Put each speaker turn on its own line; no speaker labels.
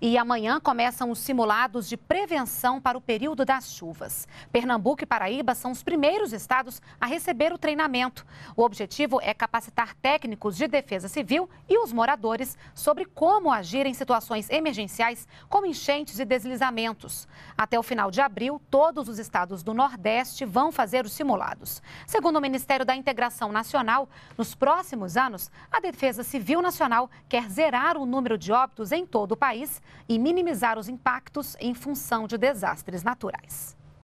E amanhã começam os simulados de prevenção para o período das chuvas. Pernambuco e Paraíba são os primeiros estados a receber o treinamento. O objetivo é capacitar técnicos de defesa civil e os moradores sobre como agir em situações emergenciais, como enchentes e deslizamentos. Até o final de abril, todos os estados do Nordeste vão fazer os simulados. Segundo o Ministério da Integração Nacional, nos próximos anos, a Defesa Civil Nacional quer zerar o número de óbitos em todo o país e minimizar os impactos em função de desastres naturais.